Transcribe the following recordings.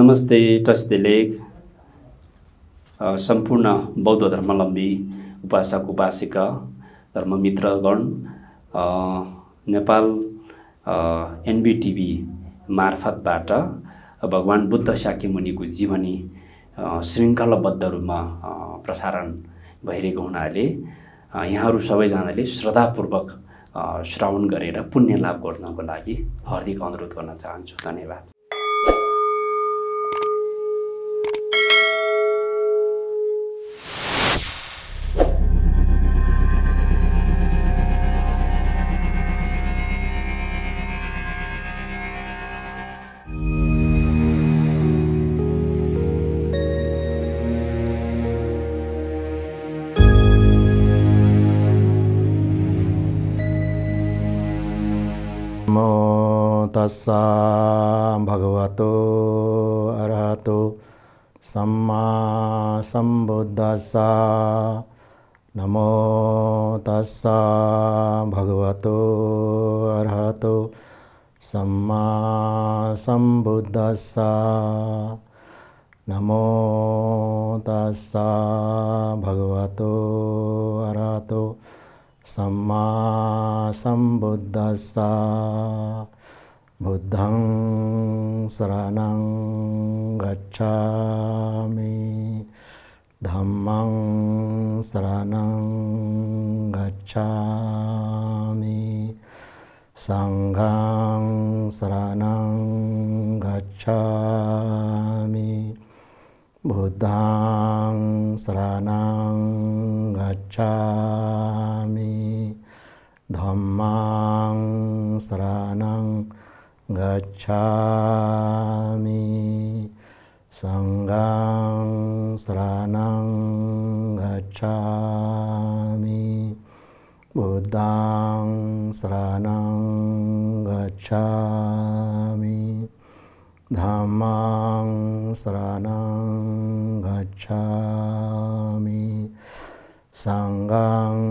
नमस्ते टच लेख सम्पूर्ण बौद्ध धर्मावलम्बी उपासक उपासिका धर्ममित्रगण नेपाल एनबिटिभी मार्फतबाट भगवान् बुद्ध शाक्यमुनिको जीवनी श्रृङ्खलाबद्ध रूपमा प्रसारण भइरहेको हुनाले यहाँहरू सबैजनाले श्रद्धापूर्वक श्रवण गरेर पुण्य लाभ गर्नको लागि हार्दिक अनुरोध गर्न चाहन्छु धन्यवाद सा भगवतो अरहतो अर्हतु नमो तस्सा भगवतो अरहतो अर्हतु नमो तस्सा भगवतो अरहतो सम्मा सम्बुद्ध बुद्धं शरणं गच्छामि धम्मं शरणं गच्छामि सङ्घं शरणं गच्छामि बुद्धां शरणं गच्छामि धम्मं शरणं गच्छामि सङ्गं शवणं गच्छामि बुद्धां श्रवणं गच्छामि धमां गच्छामि गच्छं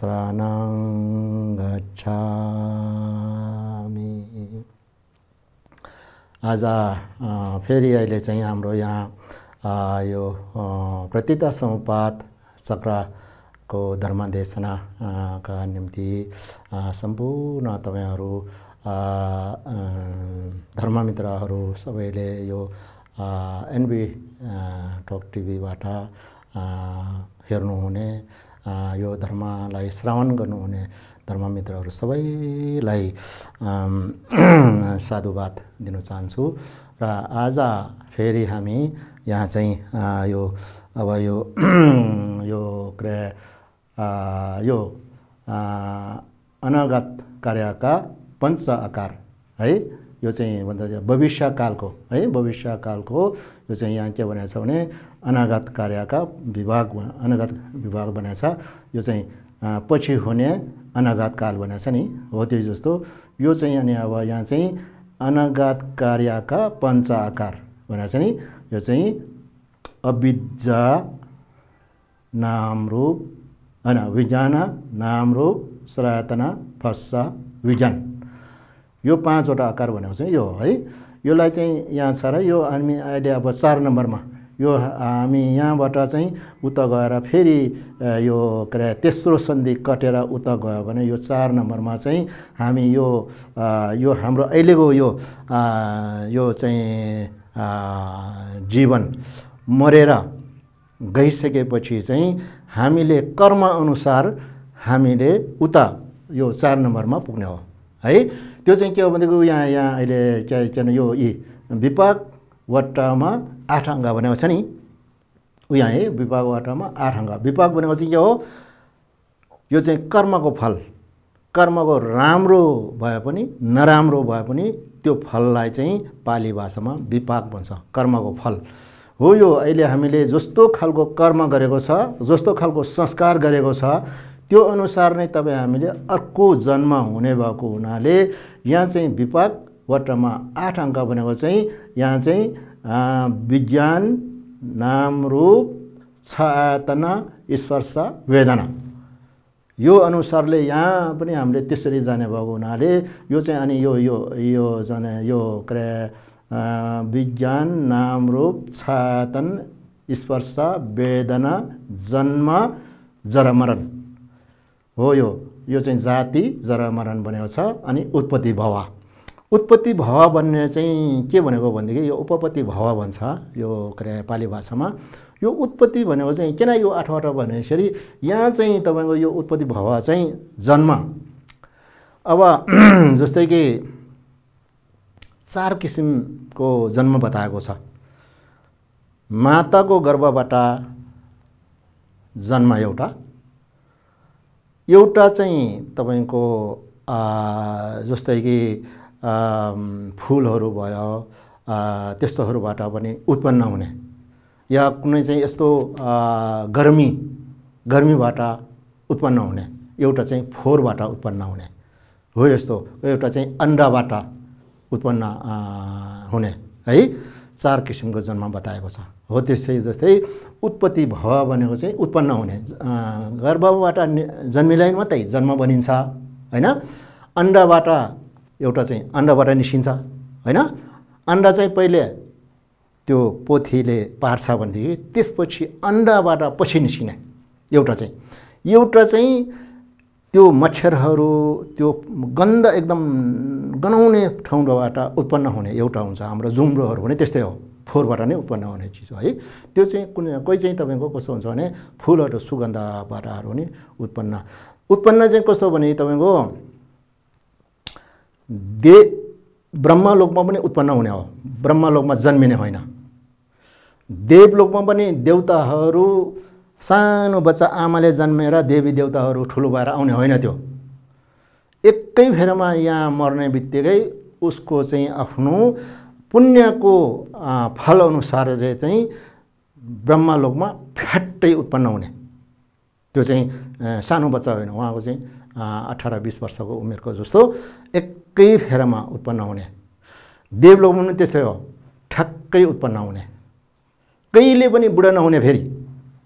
शवनं गच्छामि आज फेरि अहिले चाहिँ हाम्रो यहाँ यो प्रतिता समुपात चक्रको धर्मदेशनाका निम्ति सम्पूर्ण तपाईँहरू धर्ममित्रहरू सबैले यो एनबी टक टिभीबाट हेर्नुहुने यो धर्मलाई श्रवण गर्नुहुने धर्ममित्रहरू सबैलाई साधुवाद दिन चाहन्छु र आज फेरि हामी यहाँ चाहिँ यो अब यो यो क्रे यो अनागत कार्यका पञ्च आकार है यो चाहिँ भन्दा भविष्यकालको है भविष्यकालको यो चाहिँ यहाँ के बनाएको छ भने अनागत कार्यका विभाग अनागत विभाग बनाएको छ यो चाहिँ पछि हुने अनाघात काल भनेको छ नि हो त्यही जस्तो यो चाहिँ अनि अब यहाँ चाहिँ अनाघात कार्यका पञ्च आकार भनेको छ नि यो चाहिँ अविद्या नाम रूप होइन विज्ञान नाम रूप सरायतना फस्सा विज्ञान यो पाँचवटा आकार भनेको चाहिँ यो हो है यसलाई चाहिँ यहाँ छ र यो हामी अहिले अब चार नम्बरमा यो हामी यहाँबाट चाहिँ उता गएर फेरि यो के अरे तेस्रो सन्धि कटेर उता गयो भने यो चार नम्बरमा चाहिँ हामी यो यो हाम्रो अहिलेको यो यो चाहिँ जीवन मरेर गइसकेपछि चाहिँ हामीले कर्मअनुसार हामीले उता यो चार नम्बरमा पुग्ने हो है त्यो चाहिँ के हो भनेदेखि यहाँ यहाँ अहिले के के यो यी विपाक वटामा आठ अङ्ग भनेको छ नि यहाँ है विभाग वटामा आठ अङ्ग विपाक भनेको चाहिँ के हो यो चाहिँ कर्मको फल कर्मको राम्रो भए पनि नराम्रो भए पनि त्यो फललाई चाहिँ पाली भाषामा विपाक भन्छ कर्मको फल हो यो अहिले हामीले जस्तो खालको कर्म गरेको छ जस्तो खालको संस्कार गरेको छ त्यो अनुसार नै तपाईँ हामीले अर्को जन्म हुने भएको हुनाले यहाँ चाहिँ विपाक वटमा आठ अङ्क भनेको चाहिँ यहाँ चाहिँ विज्ञान नाम रूप छ स्पर्श वेदना यो अनुसारले यहाँ पनि हामीले त्यसरी जाने भएको हुनाले यो चाहिँ अनि यो यो यो जाने यो के विज्ञान नाम रूप छायतन स्पर्श वेदना जन्म जरामरण हो यो यो चाहिँ जाति जरामरण बनेको छ अनि उत्पत्ति भवा उत्पत्ति भव भन्ने चाहिँ के भनेको भनेदेखि यो उपपत्ति भव भन्छ यो के अरे पाली भाषामा यो उत्पत्ति भनेको चाहिँ किन यो आठवटा भनेपछि यहाँ चाहिँ तपाईँको यो उत्पत्ति भव चाहिँ जन्म अब जस्तै कि चार किसिमको जन्म बताएको छ माताको गर्भबाट जन्म एउटा एउटा चाहिँ तपाईँको जस्तै कि फुलहरू भयो त्यस्तोहरूबाट पनि उत्पन्न हुने या कुनै चाहिँ यस्तो गर्मी गर्मीबाट उत्पन्न हुने एउटा चाहिँ फोहोरबाट उत्पन्न हुने हो यस्तो एउटा चाहिँ अन्डाबाट उत्पन्न हुने है चार किसिमको जन्म बताएको छ हो त्यसै जस्तै उत्पत्ति भव भनेको चाहिँ उत्पन्न हुने गर्भबाट जन्मिलाइन मात्रै जन्म बनिन्छ होइन अन्डाबाट एउटा चाहिँ अन्डाबाट निस्किन्छ होइन अन्डा चाहिँ पहिले त्यो पोथीले पार्छ भनेदेखि त्यसपछि अन्डाबाट पछि निस्किने एउटा चाहिँ एउटा चाहिँ त्यो मच्छरहरू त्यो गन्ध एकदम गनाउने ठाउँबाट उत्पन्न हुने एउटा हुन्छ हाम्रो जुम्रोहरू पनि त्यस्तै हो फोहोरबाट नै उत्पन्न हुने चिज हो है त्यो चाहिँ कुनै कोही चाहिँ तपाईँको कस्तो हुन्छ भने फुलहरू सुगन्धबाटहरू नि उत्पन्न उत्पन्न चाहिँ कस्तो भने तपाईँको दे ब्रह्मलोकमा पनि उत्पन्न हुने हो ब्रह्मलोकमा जन्मिने होइन देवलोकमा पनि देउताहरू सानो बच्चा आमाले जन्मेर देवी देउताहरू ठुलो भएर आउने होइन त्यो एकै फेरमा यहाँ मर्ने बित्तिकै उसको चाहिँ आफ्नो पुण्यको फलअनुसारले चाहिँ ब्रह्मलोकमा फ्याट्टै उत्पन्न हुने त्यो चाहिँ सानो बच्चा होइन उहाँको चाहिँ अठार बिस वर्षको उमेरको जस्तो एकै फेरमा उत्पन्न हुने पनि त्यसै हो ठ्याक्कै उत्पन्न हुने कहिले पनि बुढा नहुने फेरि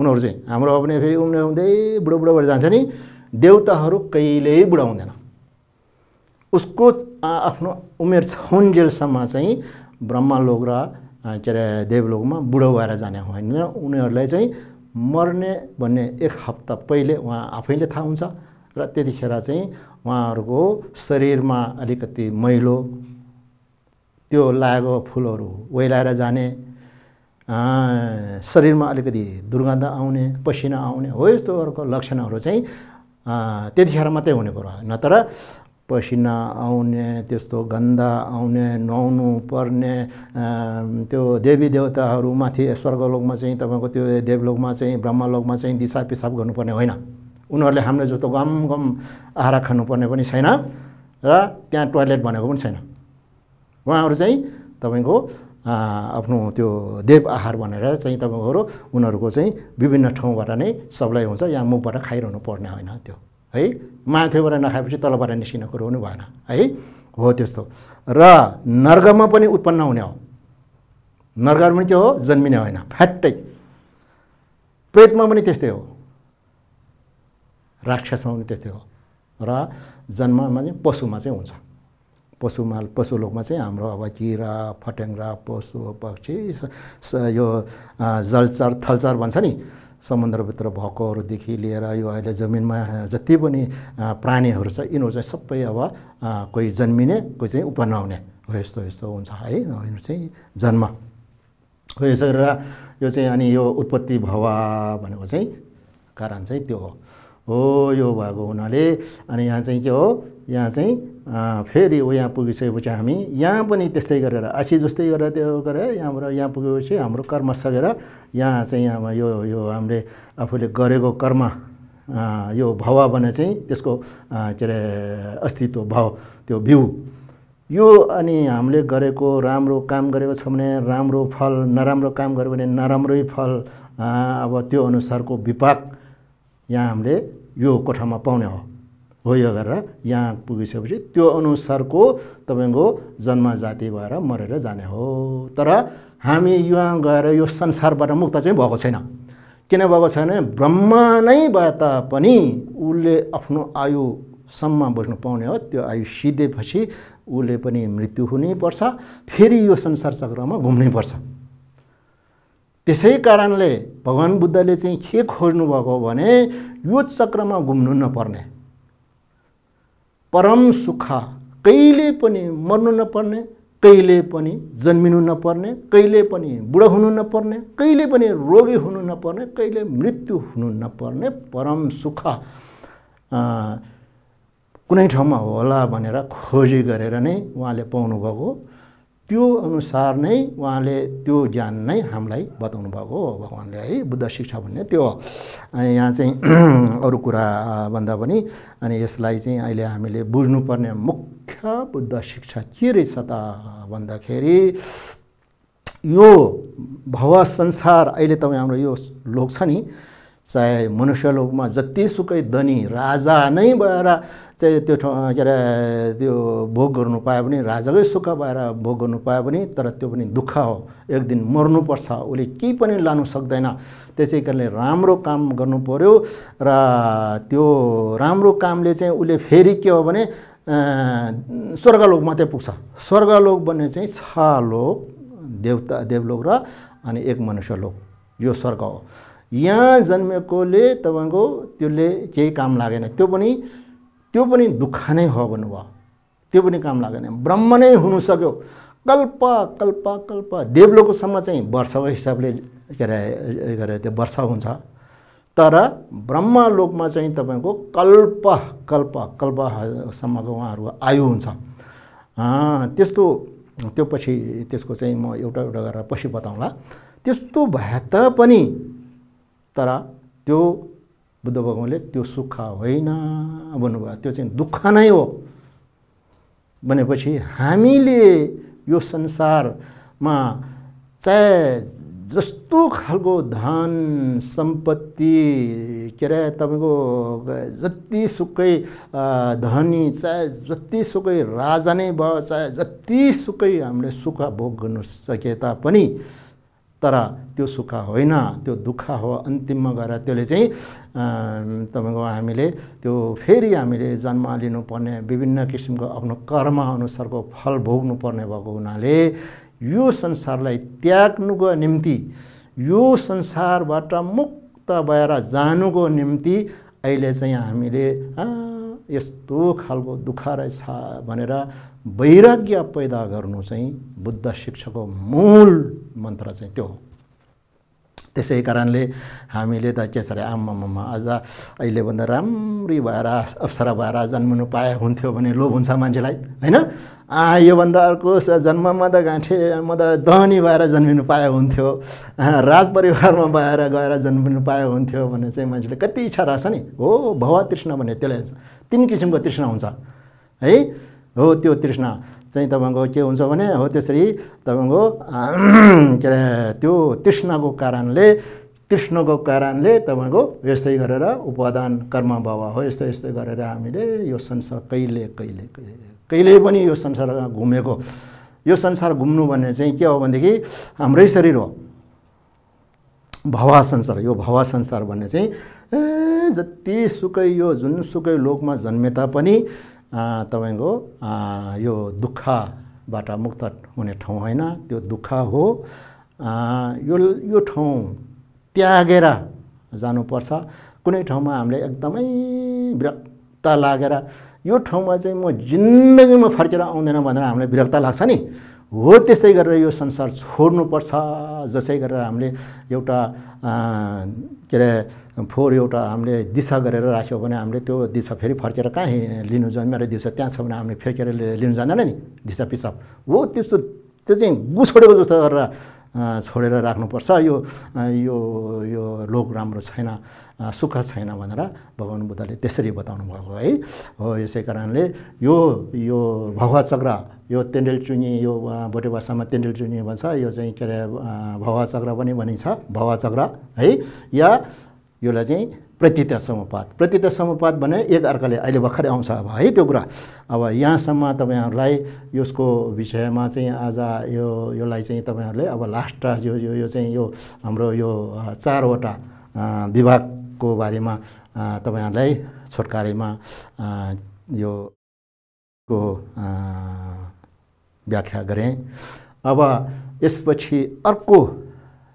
उनीहरू चाहिँ हाम्रो अब फेरि उम्र हुँदै बुढो बुढो भएर जान्छ नि देउताहरू कहिल्यै बुढा हुँदैन उसको आफ्नो उमेर छुन्जेलसम्म चाहिँ ब्रह्मलोक र के अरे देवलोकमा बुढो भएर जाने होइन उनीहरूलाई चाहिँ मर्ने भन्ने एक हप्ता पहिले उहाँ आफैले थाहा हुन्छ र त्यतिखेर चाहिँ उहाँहरूको शरीरमा अलिकति मैलो त्यो लागेको फुलहरू ओइलाएर जाने शरीरमा अलिकति दुर्गन्ध आउने पसिना आउने हो यस्तोहरूको लक्षणहरू चाहिँ त्यतिखेर मात्रै हुने कुरो नत्र पसिना आउने त्यस्तो गन्ध आउने नुहाउनु पर्ने त्यो देवी देवताहरूमाथि स्वर्गलोकमा चाहिँ तपाईँको त्यो देवलोकमा चाहिँ ब्रह्मलोकमा चाहिँ दिसा पिसाब गर्नुपर्ने होइन उनीहरूले हामीले जस्तो गम गम आहारा खानुपर्ने पनि छैन र त्यहाँ टोयलेट भनेको पनि छैन उहाँहरू चाहिँ तपाईँको आफ्नो त्यो देव आहार भनेर चाहिँ तपाईँको उनीहरूको चाहिँ विभिन्न ठाउँबाट नै सप्लाई हुन्छ या मुखबाट खाइरहनु पर्ने होइन त्यो है माथिबाट नखाएपछि तलबाट निस्किने कुरो पनि भएन है हो त्यस्तो र नर्गमा पनि उत्पन्न हुने हो नर्गमा पनि त्यो हो जन्मिने होइन फ्याट्टै प्रेतमा पनि त्यस्तै हो राक्षसमा पनि त्यस्तै हो र जन्ममा चाहिँ पशुमा चाहिँ हुन्छ पशुमा पशुलोकमा चाहिँ हाम्रो अब किरा फट्याङ्ग्रा पशु पक्षी यो जलचर थलचर भन्छ नि समुद्रभित्र भएकोहरूदेखि लिएर यो अहिले जमिनमा जति पनि प्राणीहरू छ यिनीहरू चाहिँ सबै अब कोही जन्मिने कोही चाहिँ उपनाउने हो यस्तो यस्तो हुन्छ है यिनीहरू चाहिँ जन्म हो यसो गरेर यो चाहिँ अनि यो उत्पत्ति भवा भनेको चाहिँ कारण चाहिँ त्यो हो हो यो भएको हुनाले अनि यहाँ चाहिँ के हो यहाँ चाहिँ फेरि ऊ यहाँ पुगिसकेपछि हामी यहाँ पनि त्यस्तै गरेर अछि जस्तै गरेर त्यो गरेर यहाँबाट यहाँ पुगेपछि हाम्रो कर्म सकेर यहाँ चाहिँ अब यो यो हामीले आफूले गरेको कर्म यो भव भने चाहिँ त्यसको के अरे अस्तित्व भव त्यो बिउ यो अनि हामीले गरेको राम्रो काम गरेको छ भने राम्रो फल नराम्रो काम गऱ्यो भने नराम्रै फल अब त्यो अनुसारको विपाक यहाँ हामीले यो कोठामा पाउने हो हो यो गरेर यहाँ पुगिसकेपछि त्यो अनुसारको तपाईँको जन्म जाति भएर मरेर जाने हो तर हामी यहाँ गएर यो संसारबाट मुक्त चाहिँ भएको छैन किन भएको छैन ब्रह्म नै भए तापनि उसले आफ्नो आयुसम्म बस्नु पाउने हो त्यो आयु सिधेपछि उसले पनि मृत्यु हुनैपर्छ फेरि यो संसार चक्रमा घुम्नै पर्छ त्यसै कारणले भगवान् बुद्धले चाहिँ के खोज्नुभएको भने यो चक्रमा घुम्नु नपर्ने परम सुख कहिले पनि मर्नु नपर्ने कहिले पनि जन्मिनु नपर्ने कहिले पनि बुढो हुनु नपर्ने कहिले पनि रोगी हुनु नपर्ने कहिले मृत्यु हुनु नपर्ने परम सुख कुनै ठाउँमा होला भनेर खोजी गरेर नै उहाँले पाउनुभएको त्यो अनुसार नै उहाँले त्यो ज्ञान नै हामीलाई बताउनु भएको हो भगवान्ले है बुद्ध शिक्षा भन्ने त्यो हो अनि यहाँ चाहिँ अरू कुरा भन्दा पनि अनि यसलाई चाहिँ अहिले हामीले बुझ्नुपर्ने मुख्य बुद्ध शिक्षा के रहेछ त भन्दाखेरि यो भव संसार अहिले तपाईँ हाम्रो यो लोक छ नि चाहे मनुष्यलोकमा जतिसुकै धनी राजा नै भएर चाहिँ त्यो ठाउँ के अरे त्यो भोग गर्नु पायो भने राजाकै सुख भएर भोग गर्नु पायो भने तर त्यो पनि दुःख हो एक दिन मर्नुपर्छ उसले केही पनि लानु सक्दैन त्यसै कारणले राम्रो काम गर्नु पऱ्यो र त्यो राम्रो कामले चाहिँ उसले फेरि के हो भने स्वर्गलोक मात्रै पुग्छ स्वर्गलोक भन्ने चाहिँ छ लोक देवता देवलोक र अनि एक मनुष्यलोक यो स्वर्ग हो यहाँ जन्मेकोले तपाईँको त्यसले केही काम लागेन त्यो पनि त्यो पनि दुःख नै हो भन्नुभयो त्यो पनि काम लागेन ब्रह्म नै हुनु सक्यो कल्प कल्प कल्प देवलोकोसम्म चाहिँ वर्षको हिसाबले के अरे के अरे त्यो वर्ष हुन्छ तर ब्रह्म लोकमा चाहिँ तपाईँको कल्प कल्प कल्पसम्मको उहाँहरू आयु हुन्छ त्यस्तो त्यो पछि त्यसको चाहिँ म एउटा एउटा गरेर पछि बताउँला त्यस्तो भए तापनि तर त्यो बुद्ध भगवान्ले त्यो सुख होइन भन्नुभयो त्यो चाहिँ दुःख नै हो भनेपछि हामीले यो संसारमा चाहे जस्तो खालको धन सम्पत्ति के अरे तपाईँको जतिसुकै धनी चाहे जतिसुकै राजा नै भयो चाहे जतिसुकै हामीले सुख भोग गर्नु सके तापनि तर त्यो सुख होइन त्यो दुःख हो अन्तिममा गएर त्यसले चाहिँ तपाईँको हामीले त्यो फेरि हामीले जन्म लिनुपर्ने विभिन्न किसिमको आफ्नो कर्मअनुसारको फल भोग्नुपर्ने भएको हुनाले यो संसारलाई त्याग्नुको निम्ति यो संसारबाट मुक्त भएर जानुको निम्ति अहिले चाहिँ हामीले यस्तो खालको दुःख रहेछ भनेर वैराग्य पैदा गर्नु चाहिँ बुद्ध शिक्षाको मूल मन्त्र चाहिँ त्यो हो त्यसै कारणले हामीले त के छ अरे आम्मामा अझ अहिलेभन्दा राम्री भएर अप्सरा भएर जन्मनु पाए हुन्थ्यो भने लोभ हुन्छ मान्छेलाई होइन आ योभन्दा अर्को जन्ममा त गाँठे म त दहनी भएर जन्मिनु पाए हुन्थ्यो राजपरिवारमा भएर गएर जन्मिनु पाए हुन्थ्यो भने चाहिँ मान्छेले कति इच्छा रहेछ नि हो भव तृष्ण भन्ने त्यसलाई तिन किसिमको तृष्ण हुन्छ है हो त्यो तृष्ण चाहिँ तपाईँको के हुन्छ भने हो त्यसरी तपाईँको के अरे त्यो तृष्णको कारणले कृष्णको कारणले तपाईँको यस्तै गरेर उपादान कर्म भव हो यस्तो यस्तै गरेर हामीले यो संसार कहिले कहिले कहिले कहिले पनि यो संसारमा घुमेको यो संसार घुम्नु भन्ने चाहिँ के हो भनेदेखि हाम्रै शरीर हो भवा संसार यो भवा संसार भन्ने चाहिँ ए जति सुकै यो जुन जुनसुकै लोकमा जन्मे तापनि तपाईँको यो दुःखबाट मुक्त हुने ठाउँ होइन त्यो दुःख हो यो यो ठाउँ त्यागेर जानुपर्छ कुनै ठाउँमा हामीले एकदमै विरक्त लागेर यो ठाउँमा चाहिँ म जिन्दगीमा फर्केर आउँदैन भनेर हामीलाई विरक्त लाग्छ नि हो त्यस्तै गरेर यो संसार छोड्नुपर्छ जसै गरेर हामीले एउटा के अरे फोहोर एउटा हामीले दिशा गरेर राख्यो भने हामीले त्यो दिशा फेरि फर्केर कहाँ लिनु जाँदैन मेरो दिशा त्यहाँ छ भने हामीले फर्केर लिनु जाँदैन नि दिशा पिसाब हो त्यस्तो त्यो चाहिँ गुछोडेको जस्तो गरेर छोडेर राख्नुपर्छ यो यो यो लोक राम्रो छैन सुख छैन भनेर भगवान् बुद्धले त्यसरी बताउनु भएको है हो यसै कारणले यो यो भगवा चक्र यो तेन्डेल चुनी यो भोटे भाषामा तेन्डेल चुनी भन्छ यो चाहिँ के अरे भगवा चक्र पनि भनिन्छ भगवा चक्र है या यसलाई चाहिँ प्रतिता समुपात प्रतिता समुपात भने एक अर्काले अहिले भर्खरै आउँछ अब है त्यो कुरा अब यहाँसम्म तपाईँहरूलाई यसको विषयमा चाहिँ आज यो यसलाई चाहिँ तपाईँहरूले अब लास्ट यो यो यो चाहिँ यो हाम्रो यो चारवटा विभागको बारेमा तपाईँहरूलाई छोटकारीमा यो को व्याख्या गरेँ अब यसपछि अर्को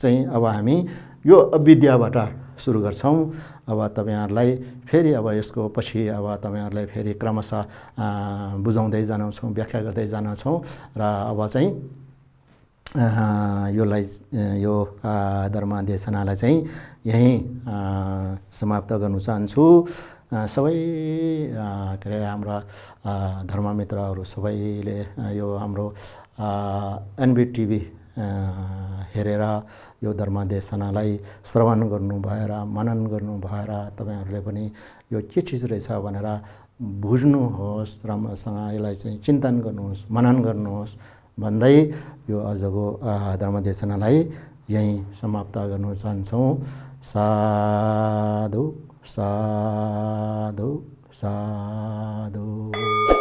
चाहिँ अब हामी यो अविद्याबाट सुरु गर्छौँ अब तपाईँहरूलाई फेरि अब यसको पछि अब तपाईँहरूलाई फेरि क्रमशः बुझाउँदै जानेछौँ व्याख्या गर्दै जानेछौँ र अब चाहिँ योलाई यो धर्मादेशनालाई चाहिँ यहीँ समाप्त गर्नु चाहन्छु सबै के अरे हाम्रा धर्ममित्रहरू सबैले यो हाम्रो एनबिटिभी हेरेर यो धर्मादेशनालाई श्रवण गर्नु भएर मनन गर्नु भएर तपाईँहरूले पनि यो के चिज रहेछ भनेर बुझ्नुहोस् राम्रोसँग यसलाई चाहिँ चिन्तन गर्नुहोस् मनन गर्नुहोस् भन्दै यो आजको धर्मदेशनालाई यहीँ समाप्त गर्नु चाहन्छौँ साधु साधु साधु